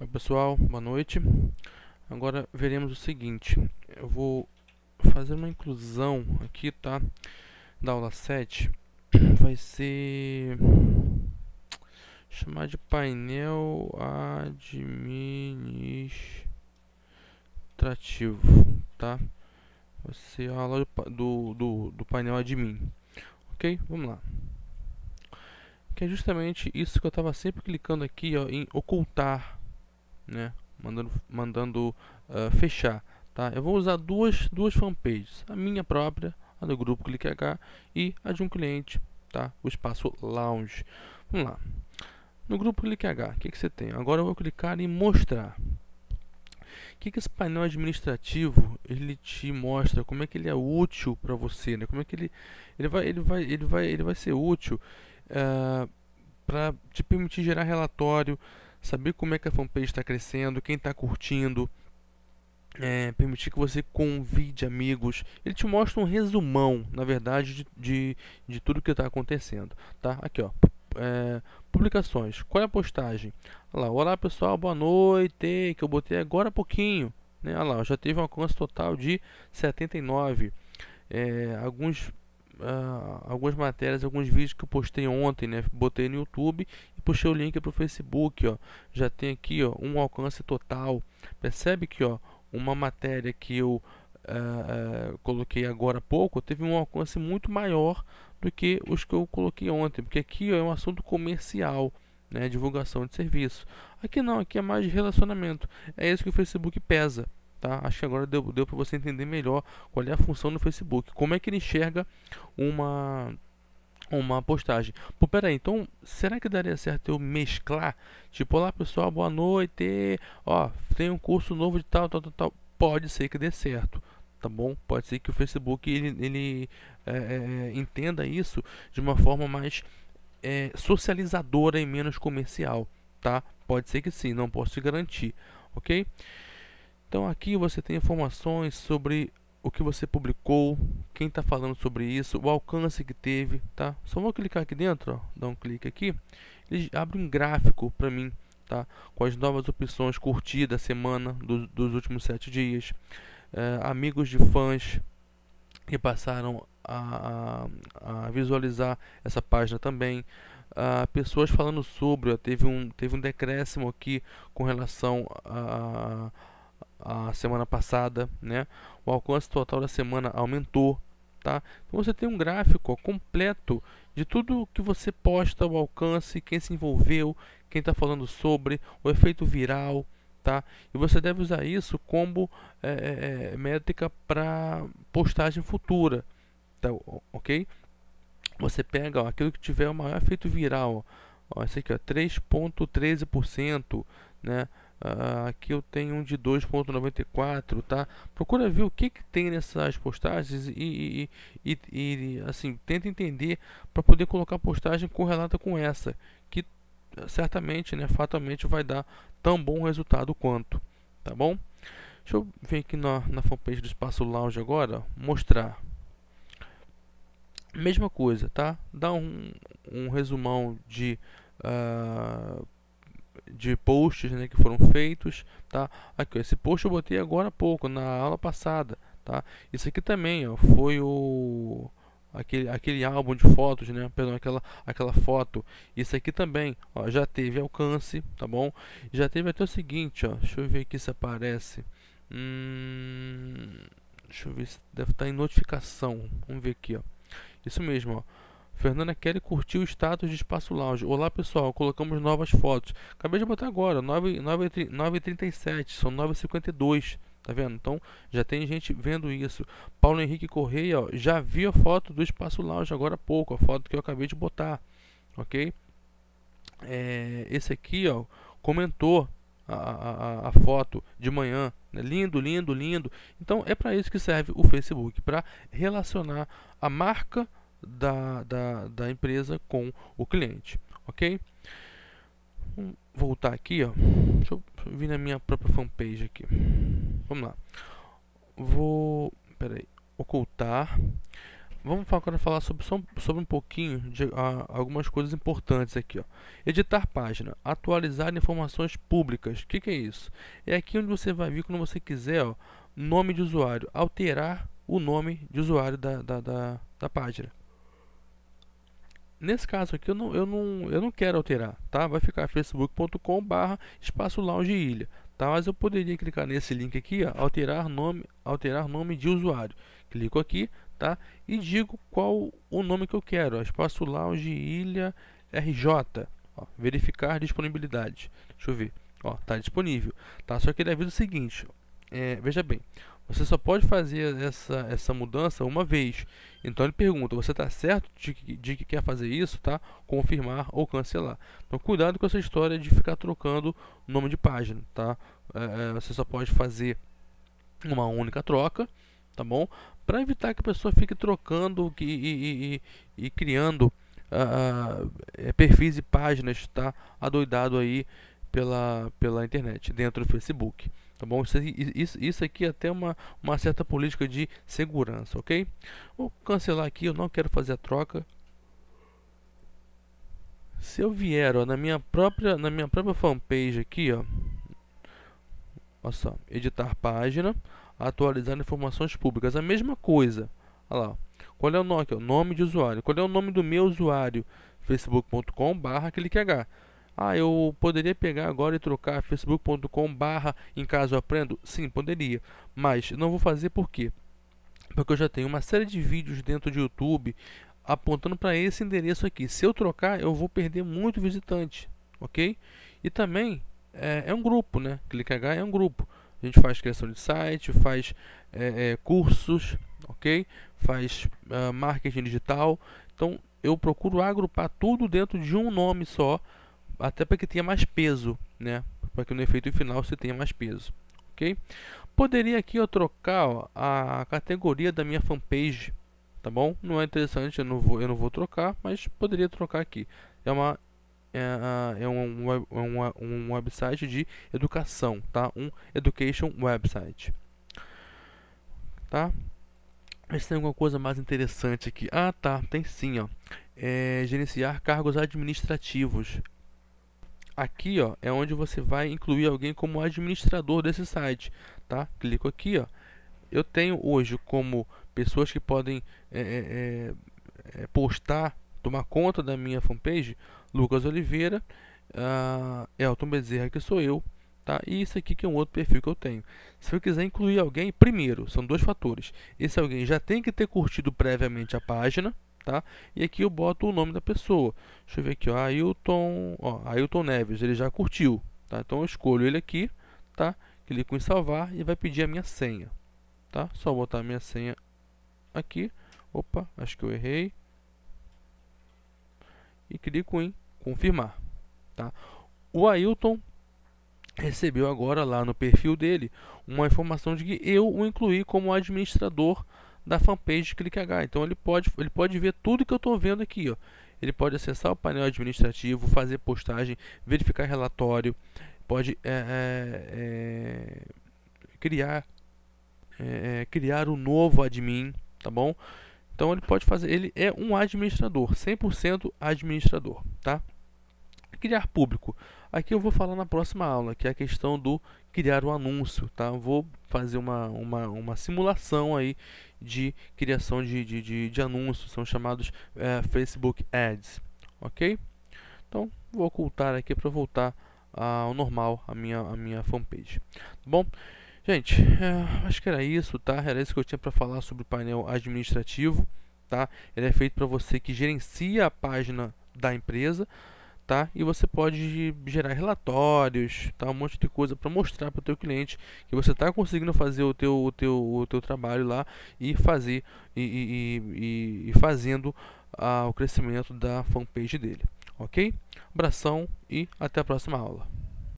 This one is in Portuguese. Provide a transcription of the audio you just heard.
Oi pessoal, boa noite. Agora veremos o seguinte, eu vou fazer uma inclusão aqui, tá? Da aula 7, vai ser chamar de painel administrativo, tá? Vai ser a aula do, do, do painel admin, ok? Vamos lá que é justamente isso que eu estava sempre clicando aqui ó, em ocultar né? Mandando, mandando uh, fechar, tá? Eu vou usar duas, duas fanpages, a minha própria, a do grupo Clique H e a de um cliente, tá? O espaço Lounge. Vamos lá. No grupo Clique H, o que, que você tem? Agora eu vou clicar em mostrar. O que, que esse painel administrativo ele te mostra? Como é que ele é útil para você? Né? Como é que ele, ele, vai, ele, vai, ele, vai, ele vai ser útil uh, ah, para te permitir gerar relatório, saber como é que a fanpage está crescendo, quem está curtindo, é, permitir que você convide amigos. Ele te mostra um resumão, na verdade, de, de, de tudo que está acontecendo. Tá? Aqui, ó. É, publicações. Qual é a postagem? Olha lá, olá pessoal, boa noite. Que eu botei agora há pouquinho. Né? Olha lá, já teve um alcance total de 79. É, alguns uh, algumas matérias, alguns vídeos que eu postei ontem, né? Botei no YouTube e puxei o link para o Facebook, ó. Já tem aqui, ó, um alcance total. Percebe que, ó, uma matéria que eu uh, uh, coloquei agora há pouco teve um alcance muito maior do que os que eu coloquei ontem, porque aqui ó, é um assunto comercial. Né, divulgação de serviço. Aqui não, aqui é mais de relacionamento. É isso que o Facebook pesa. Tá? Acho que agora deu, deu para você entender melhor qual é a função do Facebook. Como é que ele enxerga uma uma postagem. Pô, peraí, então será que daria certo eu mesclar? Tipo, olá pessoal, boa noite. Ó, tem um curso novo de tal, tal, tal, tal. Pode ser que dê certo, tá bom? Pode ser que o Facebook ele, ele é, é, é entenda isso de uma forma mais é, socializadora e menos comercial, tá? Pode ser que sim, não posso te garantir, ok? Então aqui você tem informações sobre o que você publicou, quem está falando sobre isso, o alcance que teve, tá? Só vou clicar aqui dentro, ó, dar um clique aqui, ele abre um gráfico para mim, tá? Com as novas opções, curtidas, semana, do, dos últimos sete dias, é, amigos de fãs que passaram a, a, a visualizar essa página também, a, ah, pessoas falando sobre, ó, teve um, teve um decréscimo aqui com relação a a semana passada, né? O alcance total da semana aumentou, tá? Então você tem um gráfico completo de tudo que você posta, o alcance, quem se envolveu, quem está falando sobre, o efeito viral, tá? E você deve usar isso como é, é, é métrica para postagem futura, tá? Ok? Você pega ó, aquilo que tiver o maior efeito viral, ó, esse aqui, é 3,13%, né? Uh, aqui eu tenho um de 2.94, tá? Procura ver o que, que tem nessas postagens e, e, e, e assim, tenta entender para poder colocar postagem correlata com essa, que eh, certamente, né, fatalmente vai dar tão bom resultado quanto, tá bom? Deixa eu vir aqui na, na fanpage do Espaço Lounge agora, mostrar. Mesma coisa, tá? Dá um, um resumão de... Uh, de posts né, que foram feitos, tá? Aqui, esse post eu botei agora há pouco na aula passada, tá? Isso aqui também, ó, foi o aquele aquele álbum de fotos, né? Perdão, aquela aquela foto. Isso aqui também, ó, já teve alcance, tá bom? Já teve até o seguinte, ó, deixa eu ver aqui se aparece. Hum, deixa eu ver se deve estar tá em notificação. Vamos ver aqui, ó. Isso mesmo, ó. Fernanda Kelly curtiu o status de Espaço Lounge. Olá pessoal, colocamos novas fotos. Acabei de botar agora, 9h37, são 9h52. Tá vendo? Então já tem gente vendo isso. Paulo Henrique Correia ó, já viu a foto do Espaço Lounge agora há pouco, a foto que eu acabei de botar. Ok? É, esse aqui ó, comentou a, a, a foto de manhã. Né? Lindo, lindo, lindo. Então é para isso que serve o Facebook para relacionar a marca da, da, da empresa com o cliente, ok? voltar aqui, ó. deixa eu vir na minha própria fanpage aqui. Vamos lá. Vou, peraí, ocultar. Vamos agora falar sobre, sobre um pouquinho de a, algumas coisas importantes aqui. Ó. Editar página, atualizar informações públicas. O que, que, é isso? É aqui onde você vai vir quando você quiser, ó, nome de usuário, alterar o nome de usuário da, da, da, da página nesse caso aqui eu não, eu não, eu não quero alterar, tá? Vai ficar facebook.com barra espaço lounge ilha, tá? Mas eu poderia clicar nesse link aqui, ó, alterar nome, alterar nome de usuário. Clico aqui, tá? E digo qual o nome que eu quero, ó, espaço lounge ilha RJ, ó, verificar disponibilidade. Deixa eu ver, ó, tá disponível, tá? Só que ele avisa o seguinte, é, veja bem, você só pode fazer essa, essa mudança uma vez. Então ele pergunta: você está certo de que, de que, quer fazer isso, tá? Confirmar ou cancelar. Então cuidado com essa história de ficar trocando nome de página, tá? É, é, você só pode fazer uma única troca, tá bom? Para evitar que a pessoa fique trocando e, e, e, e criando uh, perfis e páginas, tá? Adoidado aí pela, pela internet, dentro do Facebook. Tá bom? Isso, isso, isso aqui é até uma, uma certa política de segurança, ok? Vou cancelar aqui, eu não quero fazer a troca. Se eu vier ó, na, minha própria, na minha própria fanpage aqui, ó, olha só, editar página, atualizar informações públicas, a mesma coisa. Olha lá, qual é o nome, aqui, ó, nome de usuário, qual é o nome do meu usuário, facebook.com barra clique H. Ah, eu poderia pegar agora e trocar facebook.com barra em caso aprendo? Sim, poderia, mas não vou fazer por quê? Porque eu já tenho uma série de vídeos dentro do YouTube apontando para esse endereço aqui. Se eu trocar, eu vou perder muito visitante, ok? E também é, é um grupo, né? Clique H é um grupo. A gente faz criação de site, faz é, é, cursos, ok? Faz ah, marketing digital. Então eu procuro agrupar tudo dentro de um nome só até para que tenha mais peso, né? Para que no efeito final você tenha mais peso, ok? Poderia aqui eu trocar ó, a categoria da minha fanpage, tá bom? Não é interessante, eu não vou, eu não vou trocar, mas poderia trocar aqui. É uma é, é um, é um, um, website de educação, tá? Um education website, tá? Mas tem alguma coisa mais interessante aqui? Ah, tá, tem sim, ó. É, gerenciar cargos administrativos aqui ó, é onde você vai incluir alguém como administrador desse site. Tá? Clico aqui. Ó. Eu tenho hoje como pessoas que podem é, é, é, é postar, tomar conta da minha fanpage, Lucas Oliveira, uh, Elton Bezerra, que sou eu. Tá? E isso aqui que é um outro perfil que eu tenho. Se eu quiser incluir alguém, primeiro, são dois fatores. Esse alguém já tem que ter curtido previamente a página, tá? E aqui eu boto o nome da pessoa. Deixa eu ver aqui, ó, Ailton, ó, Ailton Neves, ele já curtiu, tá? Então eu escolho ele aqui, tá? Clico em salvar e vai pedir a minha senha, tá? Só botar a minha senha aqui. Opa, acho que eu errei. E clico em confirmar, tá? O Ailton recebeu agora lá no perfil dele uma informação de que eu o incluí como administrador da fanpage Clique H. Então ele pode, ele pode ver tudo que eu estou vendo aqui. Ó. Ele pode acessar o painel administrativo, fazer postagem, verificar relatório, pode é, é, é criar é, é, criar um novo admin, tá bom? Então ele pode fazer, ele é um administrador, 100% administrador, tá? Criar público. Aqui eu vou falar na próxima aula, que é a questão do criar o um anúncio, tá? vou fazer uma, uma, uma simulação aí de criação de, de, de, de anúncios, são chamados é, Facebook Ads, ok? Então, vou ocultar aqui para voltar ao normal a minha, a minha fanpage, tá bom? Gente, é, acho que era isso, tá? Era isso que eu tinha para falar sobre o painel administrativo, tá? Ele é feito para você que gerencia a página da empresa, tá? E você pode gerar relatórios, tá? Um monte de coisa para mostrar para o teu cliente que você está conseguindo fazer o teu, o teu, o teu trabalho lá e fazer e, e, e, e fazendo ah, o crescimento da fanpage dele, ok? Abração e até a próxima aula.